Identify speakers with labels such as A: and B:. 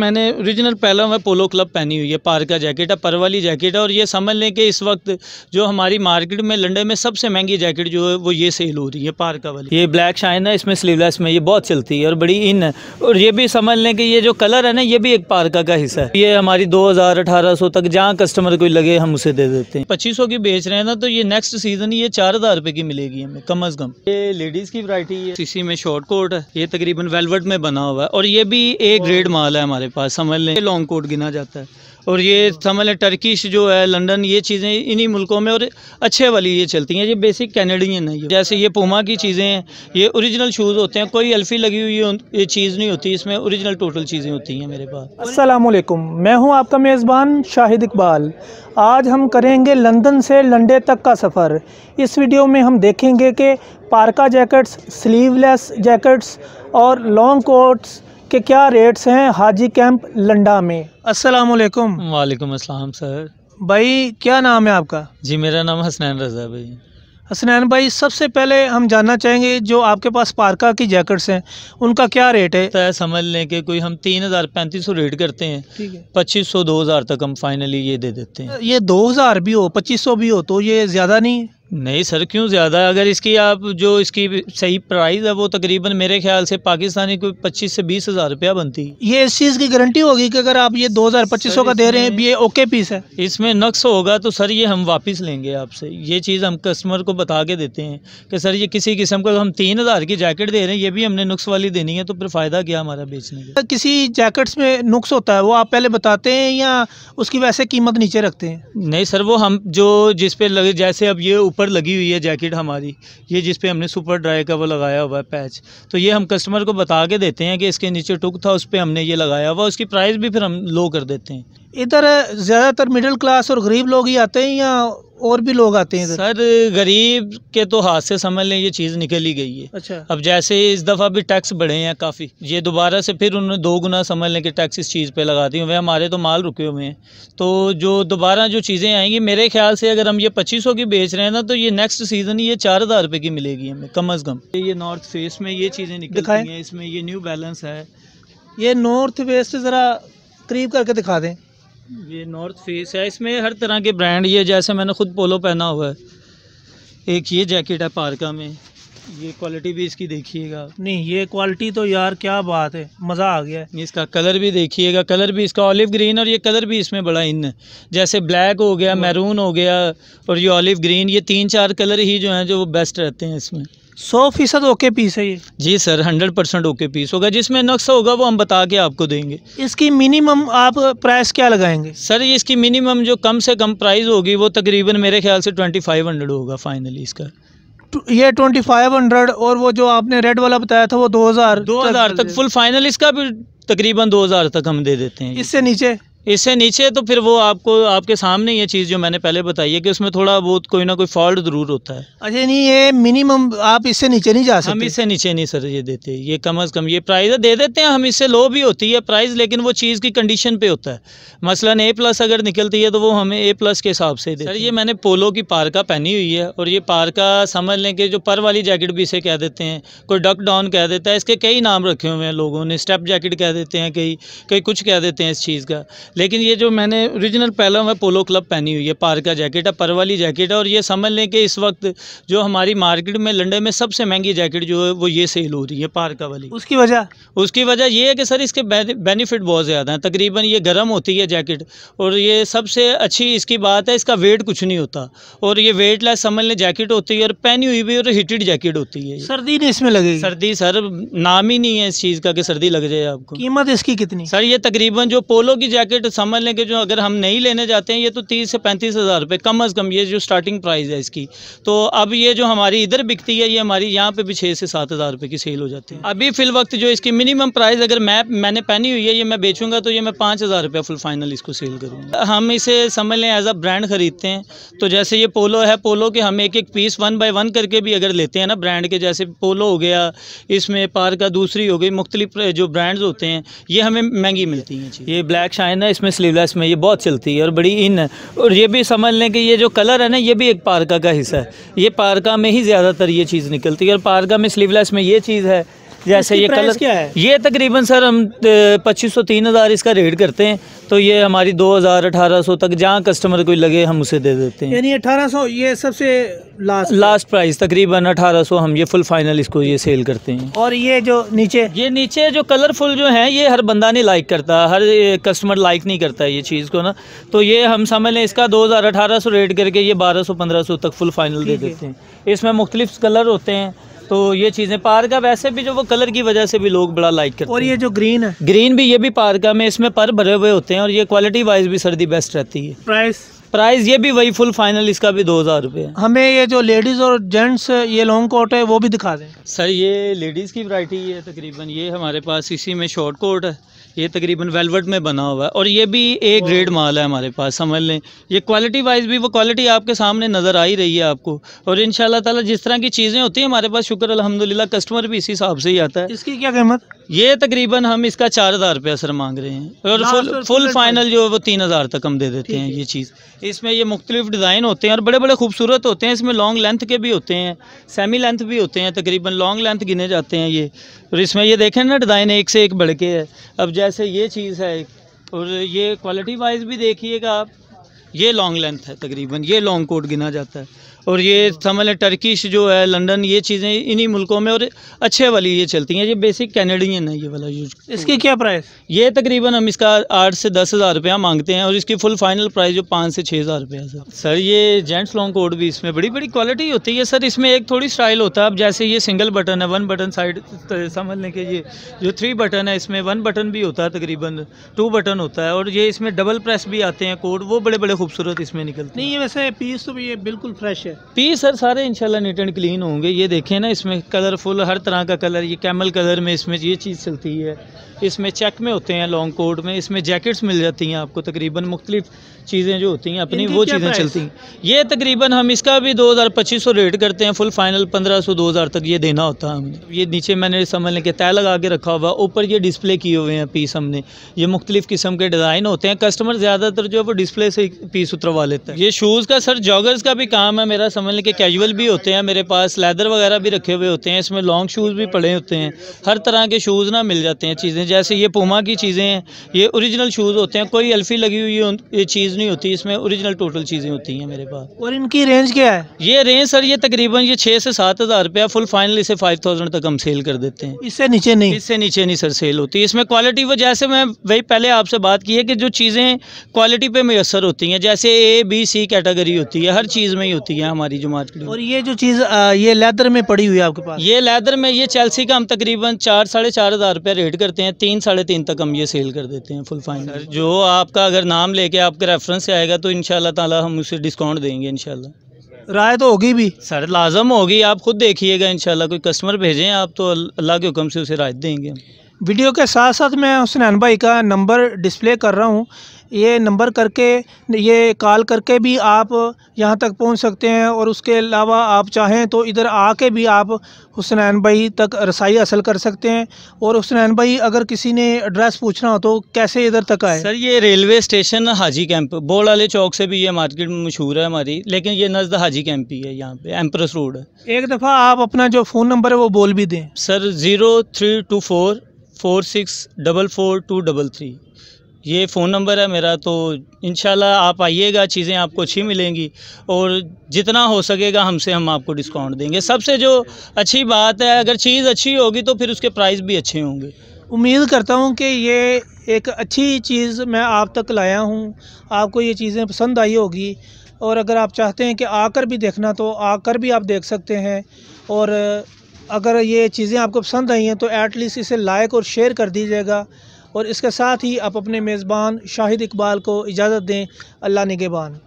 A: मैंने ओरिजिनल पहला मैं पोलो क्लब पहनी हुई है पार का जैकेट है पर वाली जैकेट है और ये समझ लें कि इस वक्त जो हमारी मार्केट में लंडन में सबसे महंगी जैकेट जो है वो ये सेल हो रही है पार का वाली ये ब्लैक शाइन है इसमें स्लीवलेस में ये बहुत चलती है और बड़ी इन है और ये भी समझ लें कि ये जो कलर है ना ये भी एक पारका का हिस्सा है ये हमारी दो हज़ार अठारह सौ तक जहाँ कस्टमर कोई लगे हम उसे दे देते हैं पच्चीस सौ की बेच रहे हैं ना तो ये नेक्स्ट सीजन ये चार हज़ार रुपये की मिलेगी हमें कम अज़ कम ये लेडीज़ की वरायटी है इसी में शॉर्ट कोट है ये तकरीबन वेलवेट में बना हुआ है और ये भी एक ग्रेड माल है हमारे हमारे पास समझ लें लॉन्ग कोट गिना जाता है और ये समझ लें टर्किश जो है लंदन ये चीज़ें इन्हीं मुल्कों में और अच्छे वाली ये चलती हैं ये बेसिक कैनेडियन है ये जैसे ये पुमा की चीज़ें हैं ये ओरिजिनल शूज़ होते हैं कोई अल्फ़ी लगी हुई ये चीज़ नहीं होती इसमें ओरिजिनल टोटल चीज़ें होती हैं मेरे
B: पास असलकुम मैं हूँ आपका मेज़बान शाहिद इकबाल आज हम करेंगे लंदन से लंडे तक का सफ़र इस वीडियो में हम देखेंगे कि पार्का जैकेट्स स्लीवलेस जैकेट्स और लॉन्ग कोट्स कि क्या रेट्स हैं हाजी कैंप लंडा में अस्सलाम वालेकुम वालेकुम अस्सलाम सर भाई क्या नाम है आपका
A: जी मेरा नाम हसनैन रज़ा भाई
B: हसनैन भाई सबसे पहले हम जानना चाहेंगे जो आपके पास पार्का की जैकेट्स हैं उनका क्या रेट है तय तो
A: समझ लें कि कोई हम तीन हज़ार पैंतीस सौ रेट करते हैं ठीक है पच्चीस सौ दो हज़ार तक हम फाइनली ये दे देते हैं
B: ये दो हज़ार भी हो पच्चीस सौ भी हो तो ये ज़्यादा नहीं है
A: नहीं सर क्यों ज़्यादा अगर इसकी आप जो इसकी सही प्राइस है वो तकरीबन मेरे ख्याल से पाकिस्तानी को पच्चीस से बीस हज़ार रुपया बनती है
B: ये इस चीज़ की गारंटी होगी कि अगर आप ये दो हज़ार पच्चीस सौ का दे रहे हैं ये ओके पीस है
A: इसमें नक्स होगा तो सर ये हम वापस लेंगे आपसे ये चीज़ हम कस्टमर को बता के देते हैं कि सर ये किसी किस्म का हम तीन हज़ार की जैकेट दे रहे हैं ये भी हमने नुस्ख वाली देनी है तो फिर फ़ायदा क्या हमारा बेचने
B: का किसी जैकेट्स में नुस्ख होता है वो आप पहले बताते हैं या उसकी वैसे कीमत नीचे रखते हैं नहीं सर वो हम जो
A: जिसपे लगे जैसे अब ये पर लगी हुई है जैकेट हमारी ये जिस पे हमने सुपर ड्राई का वो लगाया हुआ है पैच तो ये हम कस्टमर को बता के देते हैं कि इसके नीचे टुक था उस पर हमने ये लगाया हुआ उसकी प्राइस भी फिर हम लो कर देते हैं
B: इधर ज़्यादातर मिडिल क्लास और गरीब लोग ही आते हैं या और भी लोग आते हैं सर गरीब के तो हाथ से समझ लें ये चीज़ निकली गई है अच्छा
A: अब जैसे इस दफ़ा भी टैक्स बढ़े हैं काफ़ी ये दोबारा से फिर उन्होंने दो गुना समझ लें कि टैक्स इस चीज़ पे लगा दी हुए हमारे तो माल रुके हुए हैं तो जो दोबारा जो चीज़ें आएंगी मेरे ख्याल से अगर हम ये पच्चीस की बेच रहे हैं ना तो ये नेक्स्ट सीज़न ये चार हज़ार की मिलेगी हमें कम अज़ कम ये नॉर्थ फेस में ये चीज़ें निकल हैं इसमें ये न्यू बैलेंस है
B: ये नॉर्थ वेस्ट ज़रा करीब करके दिखा दें
A: ये नॉर्थ फेस है इसमें हर तरह के ब्रांड ये जैसे मैंने खुद पोलो पहना हुआ है एक ये जैकेट है पार्का में
B: ये क्वालिटी भी इसकी देखिएगा नहीं ये क्वालिटी तो यार क्या बात है
A: मज़ा आ गया है इसका कलर भी देखिएगा कलर भी इसका ऑलिव ग्रीन और ये कलर भी इसमें बड़ा इन है जैसे ब्लैक हो गया मैरून हाँ। हो गया और ये ऑलिव ग्रीन ये तीन चार कलर ही जो हैं जो बेस्ट रहते हैं इसमें
B: सौ फीसद ओके
A: पीस है ये जी sir hundred percent okay piece होगा जिसमें नक्शा होगा वो हम बता के आपको देंगे
B: इसकी मिनिमम आप प्राइस क्या लगाएंगे
A: सर इसकी मिनिमम जो कम से कम प्राइस होगी वो तकरीबन मेरे ख्याल से ट्वेंटी फाइव हंड्रेड होगा फाइनली इसका
B: तो ये ट्वेंटी फाइव हंड्रेड और वो जो आपने रेड वाला बताया था वो दो हज़ार दो हज़ार तक, तक फुल फाइनल इसका भी तकरीबन दो हज़ार तक हम
A: दे देते हैं इससे नीचे इससे नीचे तो फिर वो आपको आपके सामने ये चीज़ जो मैंने पहले बताई है कि उसमें थोड़ा बहुत कोई ना कोई फॉल्ट ज़रूर होता है
B: अच्छा नहीं ये मिनिमम आप इससे नीचे नहीं जा सकते हम
A: इससे नीचे नहीं सर ये देते ये कम अज़ कम ये प्राइस दे देते हैं हम इससे लो भी होती है प्राइस लेकिन वो चीज़ की कंडीशन पे होता है मसलन ए प्लस अगर निकलती है तो वो हमें ए प्लस के हिसाब से देते सर ये मैंने पोलो की पारका पहनी हुई है और ये पारका समझ लें कि जो पर वाली जैकेट भी इसे कह देते हैं कोई डक डाउन कह देता है इसके कई नाम रखे हुए हैं लोगों ने स्टेप जैकेट कह देते हैं कई कई कुछ कह देते हैं इस चीज़ का लेकिन ये जो मैंने ओरिजिनल पहला है पोलो क्लब पहनी हुई है पार का जैकेट है पर वाली जैकेट है और ये समझ लें कि इस वक्त जो हमारी मार्केट में लंडन में सबसे महंगी जैकेट जो है वो ये सेल हो रही है पार का वाली उसकी वजह उसकी वजह ये है कि सर इसके बेनिफिट बहुत ज़्यादा हैं तकरीबन ये गर्म होती है जैकेट और ये सबसे अच्छी इसकी बात है इसका वेट कुछ नहीं होता और ये वेट लेस समझ लें जैकेट होती है और पहनी हुई भी और हीटेड जैकेट होती है सर्दी नहीं इसमें लगेगी सर्दी सर नाम ही नहीं है इस चीज़ का कि सर्दी लग जाए आपको कीमत इसकी कितनी सर ये तकरीबन जो पोलो की जैकेट बजट समझ लें कि जो अगर हम नहीं लेने जाते हैं ये तो तीस से पैंतीस हज़ार रुपये कम अज़ कम ये जो स्टार्टिंग प्राइस है इसकी तो अब ये जो हमारी इधर बिकती है ये हमारी यहाँ पे भी छः से सात हज़ार रुपये की सेल हो जाती है अभी फिल वक्त जो इसकी मिनिमम प्राइस अगर मैं मैंने पहनी हुई है ये मैं बेचूंगा तो ये मैं पाँच हज़ार रुपया फुल फाइनल इसको सेल करूँगा हम इसे समझ लें एज अ ब्रांड ख़रीदते हैं तो जैसे ये पोलो है पोलो के हम एक एक पीस वन बाई वन करके भी अगर लेते हैं ना ब्रांड के जैसे पोलो हो गया इसमें पार का दूसरी हो गई मुख्तलिफ जो ब्रांड्स होते हैं ये हमें महंगी मिलती हैं ये ब्लैक शाइन ना इसमें स्लीवलेस में ये बहुत चलती है और बड़ी इन है और ये भी समझ लें कि ये जो कलर है ना ये भी एक पारका का हिस्सा है ये पारका में ही ज़्यादातर ये चीज़ निकलती है और पारका में स्लीवलेस में ये चीज़ है जैसे ये कलर क्या है ये तकरीबन सर हम पच्चीस सौ तीन हज़ार इसका रेट करते हैं तो ये हमारी दो हज़ार अठारह सौ तक जहाँ कस्टमर कोई लगे हम उसे दे देते हैं यानी
B: अठारह सौ ये सबसे लास्ट
A: लास्ट प्राइस तकरीबन अठारह सौ हम ये फुल फाइनल इसको ये सेल करते हैं
B: और ये जो नीचे ये नीचे जो कलरफुल जो है ये हर बंदा नहीं लाइक करता हर
A: कस्टमर लाइक नहीं करता ये चीज़ को ना तो ये हम समझ लें इसका दो हज़ार अठारह सौ रेट करके ये बारह सौ पंद्रह सौ तक फुल फाइनल दे देते हैं इसमें मुख्तलिफ कलर होते हैं तो ये चीज़ें पार्क है वैसे भी जो वो कलर की वजह से भी लोग बड़ा लाइक करते हैं और ये जो ग्रीन है ग्रीन भी ये भी पार्क है में इसमें पर भरे हुए होते हैं और ये क्वालिटी वाइज भी सर्दी बेस्ट रहती है प्राइस प्राइस ये भी वही फुल फाइनल
B: इसका भी दो हज़ार रुपये हमें ये जो लेडीज़ और जेंट्स ये लॉन्ग कोट है वो भी दिखा दें सर
A: ये लेडीज़ की वरायटी है तकरीबन ये हमारे पास इसी में शॉर्ट कोट है ये तकरीबन वेलवेट में बना हुआ है और ये भी ए ग्रेड माल है हमारे पास समझ लें ये क्वालिटी वाइज भी वो क्वालिटी आपके सामने नज़र आ ही रही है आपको और इन ताला जिस तरह की चीज़ें होती हैं हमारे पास शुक्र अलहमदिल्ला कस्टमर भी इसी हिसाब से ही आता है इसकी क्या कीमत ये तकरीबन हम इसका चार हज़ार रुपया सर मांग रहे हैं और फुल फुल फाइनल जो है वो तीन हज़ार तक हम दे देते हैं ये चीज़ इसमें ये मुख्तलिफ डिज़ाइन होते हैं और बड़े बड़े खूबसूरत होते हैं इसमें लॉन्ग लेंथ के भी होते हैं सेमी लेंथ भी होते हैं तकरीबन लॉन्ग लेंथ गिने जाते हैं ये और इसमें ये देखें ना डिज़ाइन एक से एक बढ़ के है अब जैसे जैसे ये चीज़ है और ये क्वालिटी वाइज भी देखिएगा आप ये लॉन्ग लेंथ है तकरीबन ये लॉन्ग कोट गिना जाता है और ये हाँ। समझ लें टर्किश जो है लंदन ये चीज़ें इन्हीं मुल्कों में और अच्छे वाली ये चलती हैं ये बेसिक कैनेडियन है ये वाला यूज इसकी हाँ। क्या प्राइस ये तकरीबन हम इसका आठ से दस हज़ार रुपया मांगते हैं और इसकी फुल फाइनल प्राइस जो पाँच से छः हज़ार रुपया सर सर ये जेंट्स लॉन्ग कोट भी इसमें बड़ी बड़ी क्वालिटी होती है सर इसमें एक थोड़ी स्टाइल होता है अब जैसे ये सिंगल बटन है वन बटन साइड समझ लें कि ये जो थ्री बटन है इसमें वन बटन भी होता है तकरीबन टू बटन होता है और ये इसमें डबल प्रेस भी आते हैं कोट वो बड़े बड़े खूबसूरत इसमें निकलते हैं
B: नहीं ये वैसे पीस तो भी ये बिल्कुल फ्रेश है
A: पीस सर सारे इंशाल्लाह नीट एंड क्लीन होंगे ये देखें ना इसमें कलरफुल हर तरह का कलर ये कैमल कलर में इसमें ये चीज़ चलती है इसमें चेक में होते हैं लॉन्ग कोट में इसमें जैकेट्स मिल जाती हैं आपको तकरीबन मुख्तलिफ चीज़ें जो होती हैं अपनी वो चीज़ें चलती हैं ये तकरीबन हम इसका भी दो हज़ार पच्चीस सौ रेट करते हैं फुल फाइनल पंद्रह सौ दो हज़ार तक ये देना होता है हमने ये नीचे मैंने समझ लें कि तय लगा के रखा हुआ ऊपर ये डिस्प्ले किए हुए हैं पीस हमने ये मुख्तलिफ किस्म के डिज़ाइन होते हैं कस्टमर ज़्यादातर जो है वो डिस्प्ले से पीस उतरवा लेते हैं ये शूज़ का सर जॉगर्स का भी काम है वगैरह समझ लें कि कैजुअल भी होते हैं मेरे पास लेदर वगैरह भी रखे हुए होते हैं इसमें लॉन्ग शूज़ भी पड़े होते हैं हर तरह के शूज़ ना मिल जाते हैं चीज़ें जैसे ये पुमा की चीज़ें हैं ये ओरिजिनल शूज़ होते हैं कोई एल्फी लगी हुई ये चीज़ नहीं होती इसमें औरिजिनल टोटल चीज़ें होती हैं मेरे पास
B: और इनकी रेंज क्या है
A: ये रेंज सर ये तकरीबन ये छः से सात हज़ार रुपया फुल फाइनल इसे फाइव थाउजेंड तक हम सेल कर देते हैं इससे नीचे नहीं इससे नीचे नहीं सर सेल होती इसमें क्वालिटी वो जैसे मैं वही पहले आपसे बात की है कि जो चीज़ें क्वालिटी पर मैसर होती हैं जैसे ए बी सी कैटेगरी होती है हर चीज़ में ही होती है हैं हमारी जो मार्केट और
B: ये जो चीज़ ये लेदर में पड़ी हुई है आपके पास
A: ये लेदर में ये चेल्सी का हम तकरीबन चार साढ़े चार हज़ार रुपये रेट करते हैं तीन साढ़े तीन तक हम ये सेल कर देते हैं फुल फाइनल जो आपका अगर नाम लेके आपके रेफरेंस से आएगा तो इन ताला हम उसे डिस्काउंट देंगे इन राय तो होगी भी सर लाजम होगी आप खुद देखिएगा इन कोई कस्टमर भेजें आप तो अल्लाह के हुक्म से उसे राय देंगे
B: वीडियो के साथ साथ मैं हुसनैन भाई का नंबर डिस्प्ले कर रहा हूँ ये नंबर करके ये कॉल करके भी आप यहाँ तक पहुँच सकते हैं और उसके अलावा आप चाहें तो इधर आके भी आप हुसनैन भाई तक रसाई हासिल कर सकते हैं और हुसनैन भाई अगर किसी ने एड्रेस पूछना हो तो कैसे इधर तक आए सर
A: ये रेलवे स्टेशन हाजी कैंप बोल वाले चौक से भी ये मार्केट मशहूर है हमारी लेकिन ये नज़द हाजी कैंप ही है यहाँ पे एम्प्रेस रोड
B: है एक दफ़ा आप अपना जो फ़ोन नंबर है वो बोल भी दें sir zero three two four four six double four two double three
A: ये फ़ोन नंबर है मेरा तो इन आप आइएगा चीज़ें आपको अच्छी मिलेंगी और जितना हो सकेगा हमसे हम आपको डिस्काउंट देंगे सबसे जो अच्छी बात है अगर चीज़ अच्छी होगी तो फिर उसके प्राइस भी अच्छे होंगे
B: उम्मीद करता हूँ कि ये एक अच्छी चीज़ मैं आप तक लाया हूँ आपको ये चीज़ें पसंद आई होगी और अगर आप चाहते हैं कि आकर भी देखना तो आकर भी आप देख सकते हैं और अगर ये चीज़ें आपको पसंद आई हैं तो एटलीस्ट इसे लाइक और शेयर कर दीजिएगा और इसके साथ ही आप अपने मेज़बान शाहिद इकबाल को इजाज़त दें अल्लाह निगेबान